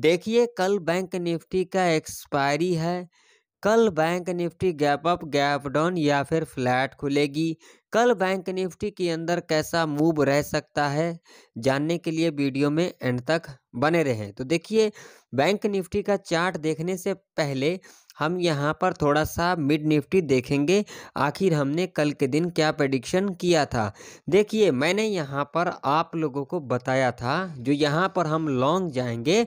देखिए कल bank Nifty का एक्सपायरी है कल bank Nifty gap up gap down या फिर फ्लैट खुलेगी कल बैंक निफ्टी के अंदर कैसा मूव रह सकता है जानने के लिए वीडियो में एंड तक बने रहें तो देखिए बैंक निफ्टी का चार्ट देखने से पहले हम यहाँ पर थोड़ा सा मिड निफ्टी देखेंगे आखिर हमने कल के दिन क्या प्रडिक्शन किया था देखिए मैंने यहाँ पर आप लोगों को बताया था जो यहाँ पर हम लॉन्ग जाएंगे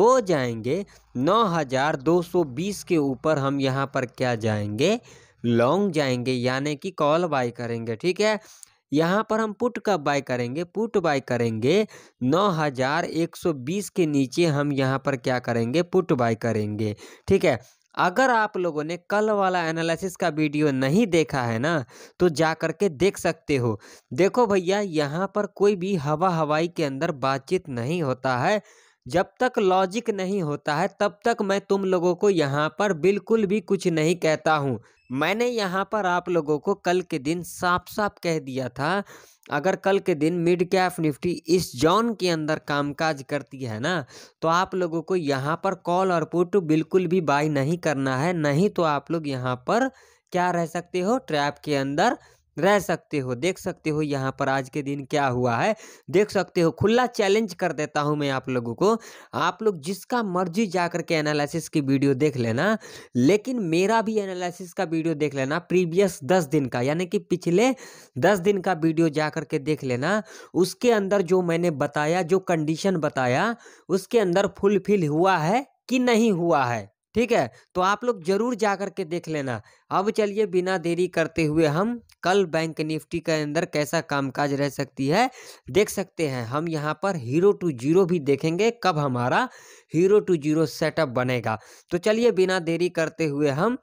वो जाएंगे 9220 के ऊपर हम यहाँ पर क्या जाएंगे लॉन्ग जाएंगे यानी कि कॉल बाय करेंगे ठीक है यहाँ पर हम पुट कब बाय करेंगे पुट बाय करेंगे नौ हज़ार एक सौ बीस के नीचे हम यहाँ पर क्या करेंगे पुट बाय करेंगे ठीक है अगर आप लोगों ने कल वाला एनालिसिस का वीडियो नहीं देखा है ना तो जा कर के देख सकते हो देखो भैया यहाँ पर कोई भी हवा हवाई के अंदर बातचीत नहीं होता है जब तक लॉजिक नहीं होता है तब तक मैं तुम लोगों को यहाँ पर बिल्कुल भी कुछ नहीं कहता हूँ मैंने यहाँ पर आप लोगों को कल के दिन साफ साफ कह दिया था अगर कल के दिन मिड कैप निफ्टी इस जॉन के अंदर कामकाज करती है ना तो आप लोगों को यहाँ पर कॉल और पुट बिल्कुल भी बाई नहीं करना है नहीं तो आप लोग यहाँ पर क्या रह सकते हो ट्रैप के अंदर रह सकते हो देख सकते हो यहाँ पर आज के दिन क्या हुआ है देख सकते हो खुला चैलेंज कर देता हूँ मैं आप लोगों को आप लोग जिसका मर्जी जा कर के एनालिसिस की वीडियो देख लेना लेकिन मेरा भी एनालिसिस का वीडियो देख लेना प्रीवियस दस दिन का यानी कि पिछले दस दिन का वीडियो जा कर के देख लेना उसके अंदर जो मैंने बताया जो कंडीशन बताया उसके अंदर फुलफिल हुआ है कि नहीं हुआ है ठीक है तो आप लोग जरूर जा कर के देख लेना अब चलिए बिना देरी करते हुए हम कल बैंक निफ्टी के अंदर कैसा कामकाज रह सकती है देख सकते हैं हम यहाँ पर हीरो टू जीरो भी देखेंगे कब हमारा हीरो टू जीरो सेटअप बनेगा तो चलिए बिना देरी करते हुए हम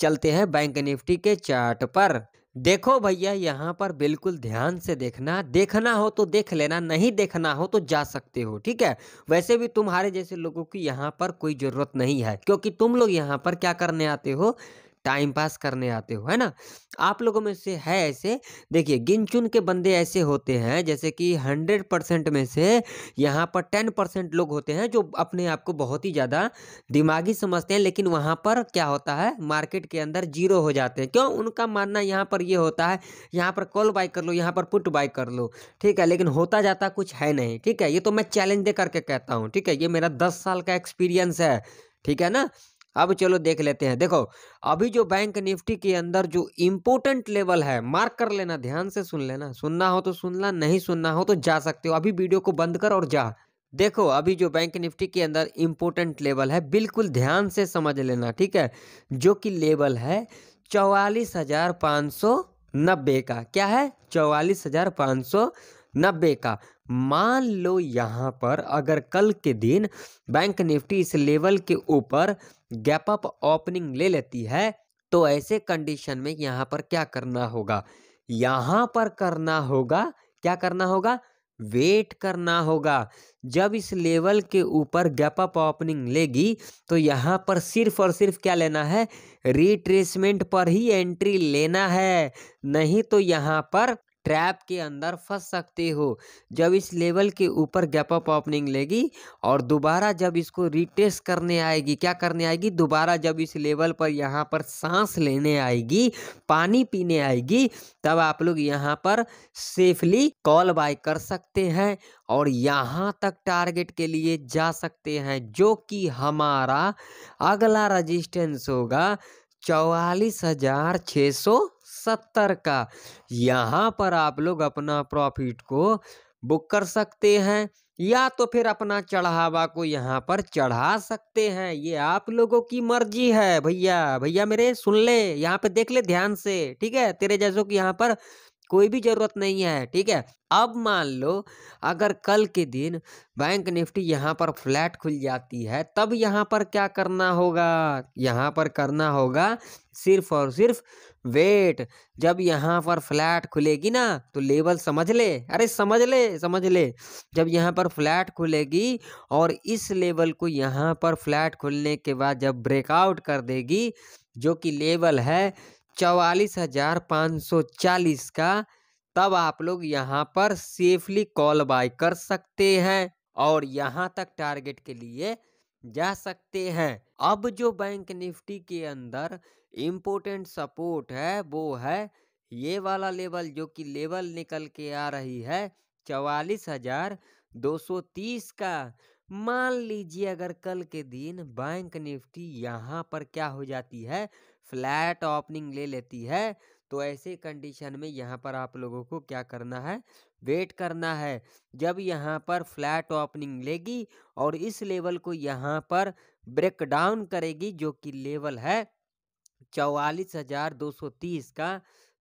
चलते हैं बैंक निफ्टी के चार्ट पर देखो भैया यहाँ पर बिल्कुल ध्यान से देखना देखना हो तो देख लेना नहीं देखना हो तो जा सकते हो ठीक है वैसे भी तुम्हारे जैसे लोगों की यहाँ पर कोई ज़रूरत नहीं है क्योंकि तुम लोग यहाँ पर क्या करने आते हो टाइम पास करने आते हो है ना आप लोगों में से है ऐसे देखिए गिन चुन के बंदे ऐसे होते हैं जैसे कि हंड्रेड परसेंट में से यहाँ पर टेन परसेंट लोग होते हैं जो अपने आप को बहुत ही ज़्यादा दिमागी समझते हैं लेकिन वहाँ पर क्या होता है मार्केट के अंदर जीरो हो जाते हैं क्यों उनका मानना यहाँ पर ये होता है यहाँ पर कॉल बाई कर लो यहाँ पर पुट बाई कर लो ठीक है लेकिन होता जाता कुछ है नहीं ठीक है ये तो मैं चैलेंज दे करके कहता हूँ ठीक है ये मेरा दस साल का एक्सपीरियंस है ठीक है ना अब चलो देख लेते हैं देखो अभी जो बैंक निफ्टी के अंदर जो इम्पोर्टेंट लेवल है मार्क कर लेना ध्यान से सुन लेना सुनना हो तो सुनना नहीं सुनना हो तो जा सकते हो अभी वीडियो को बंद कर और जा देखो अभी जो बैंक निफ्टी के अंदर इम्पोर्टेंट लेवल है बिल्कुल ध्यान से समझ लेना ठीक है जो कि लेवल है चौवालीस हजार पाँच नब्बे का क्या है चौवालीस हजार पाँच नब्बे का मान लो यहाँ पर अगर कल के दिन बैंक निफ्टी इस लेवल के ऊपर गैप अप ओपनिंग ले लेती है तो ऐसे कंडीशन में यहाँ पर क्या करना होगा यहाँ पर करना होगा क्या करना होगा वेट करना होगा जब इस लेवल के ऊपर गैप अप ओपनिंग लेगी तो यहाँ पर सिर्फ और सिर्फ क्या लेना है रिट्रेसमेंट पर ही एंट्री लेना है नहीं तो यहाँ पर ट्रैप के अंदर फंस सकते हो जब इस लेवल के ऊपर गैप अप ओपनिंग लेगी और दोबारा जब इसको रिटेस्ट करने आएगी क्या करने आएगी दोबारा जब इस लेवल पर यहाँ पर सांस लेने आएगी पानी पीने आएगी तब आप लोग यहाँ पर सेफली कॉल बाय कर सकते हैं और यहाँ तक टारगेट के लिए जा सकते हैं जो कि हमारा अगला रजिस्टेंस होगा चौवालीस हजार छः सौ सत्तर का यहाँ पर आप लोग अपना प्रॉफिट को बुक कर सकते हैं या तो फिर अपना चढ़ावा को यहाँ पर चढ़ा सकते हैं ये आप लोगों की मर्जी है भैया भैया मेरे सुन ले यहाँ पे देख ले ध्यान से ठीक है तेरे जैसों की यहाँ पर कोई भी ज़रूरत नहीं है ठीक है अब मान लो अगर कल के दिन बैंक निफ्टी यहाँ पर फ्लैट खुल जाती है तब यहाँ पर क्या करना होगा यहाँ पर करना होगा सिर्फ और सिर्फ वेट जब यहाँ पर फ्लैट खुलेगी ना तो लेवल समझ ले अरे समझ ले समझ ले जब यहाँ पर फ्लैट खुलेगी और इस लेवल को यहाँ पर फ्लैट खुलने के बाद जब ब्रेकआउट कर देगी जो कि लेवल है चवालीस हज़ार पाँच सौ चालीस का तब आप लोग यहाँ पर सेफली कॉल बाय कर सकते हैं और यहाँ तक टारगेट के लिए जा सकते हैं अब जो बैंक निफ्टी के अंदर इम्पोर्टेंट सपोर्ट है वो है ये वाला लेवल जो कि लेवल निकल के आ रही है चवालीस हजार दो सौ तीस का मान लीजिए अगर कल के दिन बैंक निफ्टी यहाँ पर क्या हो जाती है फ्लैट ओपनिंग ले लेती है तो ऐसे कंडीशन में यहाँ पर आप लोगों को क्या करना है वेट करना है जब यहाँ पर फ्लैट ओपनिंग लेगी और इस लेवल को यहाँ पर ब्रेक डाउन करेगी जो कि लेवल है चौवालीस हजार दो सौ तीस का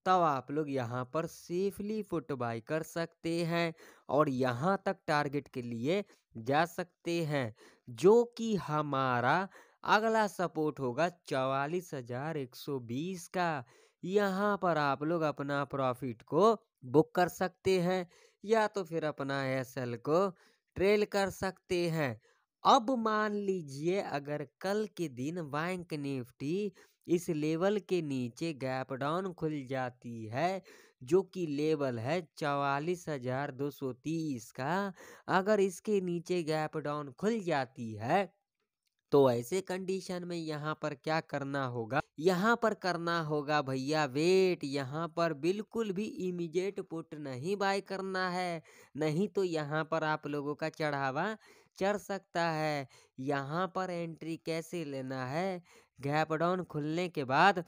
तब आप लोग यहाँ पर सेफली फुट बाई कर सकते हैं और यहाँ तक टारगेट के लिए जा सकते हैं जो कि हमारा अगला सपोर्ट होगा चवालीस हजार एक सौ बीस का यहाँ पर आप लोग अपना प्रॉफिट को बुक कर सकते हैं या तो फिर अपना एस एल को ट्रेल कर सकते हैं अब मान लीजिए अगर कल के दिन बैंक निफ्टी इस लेवल के नीचे गैप डाउन खुल जाती है जो कि लेवल है चवालीस हजार दो सौ तीस का अगर इसके नीचे गैप डाउन खुल जाती है तो ऐसे कंडीशन में यहाँ पर क्या करना होगा यहाँ पर करना होगा भैया वेट यहाँ पर बिल्कुल भी इमीडिएट पुट नहीं बाय करना है नहीं तो यहाँ पर आप लोगों का चढ़ावा चढ़ सकता है यहाँ पर एंट्री कैसे लेना है गैप डाउन खुलने के बाद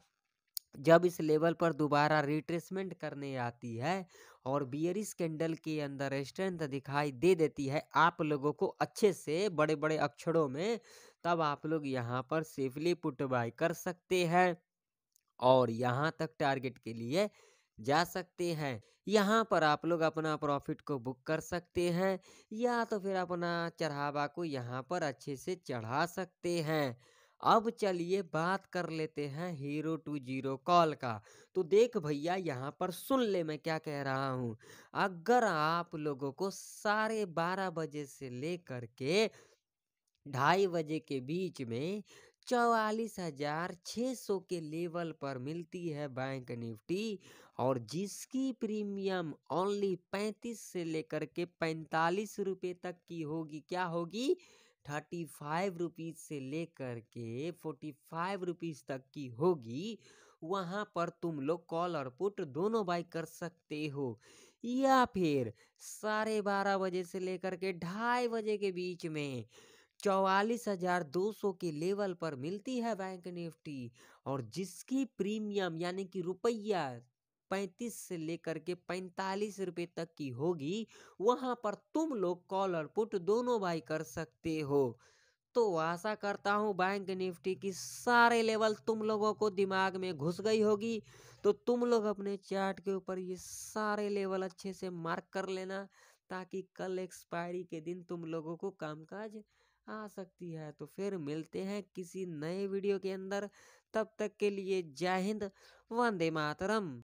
जब इस लेवल पर दोबारा रिट्रेसमेंट करने आती है और बियरिस कैंडल के अंदर स्ट्रेंथ दिखाई दे देती है आप लोगों को अच्छे से बड़े बड़े अक्षरों में तब आप लोग यहाँ पर सेफली पुट बाय कर सकते हैं और यहाँ तक टारगेट के लिए जा सकते हैं यहाँ पर आप लोग अपना प्रॉफिट को बुक कर सकते हैं या तो फिर अपना चढ़ावा को यहाँ पर अच्छे से चढ़ा सकते हैं अब चलिए बात कर लेते हैं हीरो टू जीरो कॉल का तो देख भैया यहाँ पर सुन ले मैं क्या कह रहा हूँ अगर आप लोगों को साढ़े बारह बजे से लेकर के ढाई बजे के बीच में चौवालीस हजार छः सौ के लेवल पर मिलती है बैंक निफ्टी और जिसकी प्रीमियम ओनली पैंतीस से लेकर के पैंतालीस रुपये तक की होगी क्या होगी थर्टी फाइव रुपीज़ से लेकर के फोर्टी फाइव रुपीज़ तक की होगी वहाँ पर तुम लोग कॉल और पुट दोनों बाई कर सकते हो या फिर साढ़े बारह बजे से लेकर के ढाई बजे के बीच में चौवालीस हजार दो सौ के लेवल पर मिलती है बैंक निफ्टी और जिसकी प्रीमियम यानी कि रुपया पैंतीस से लेकर के पैंतालीस रुपए तक की होगी वहां पर तुम लोग कॉल और पुट दोनों बाई कर सकते हो तो आशा करता हूँ बैंक निफ्टी की सारे लेवल तुम लोगों को दिमाग में घुस गई होगी तो तुम लोग अपने चार्ट के ऊपर ये सारे लेवल अच्छे से मार्क कर लेना ताकि कल एक्सपायरी के दिन तुम लोगों को कामकाज आ सकती है तो फिर मिलते हैं किसी नए वीडियो के अंदर तब तक के लिए जय हिंद वंदे मातरम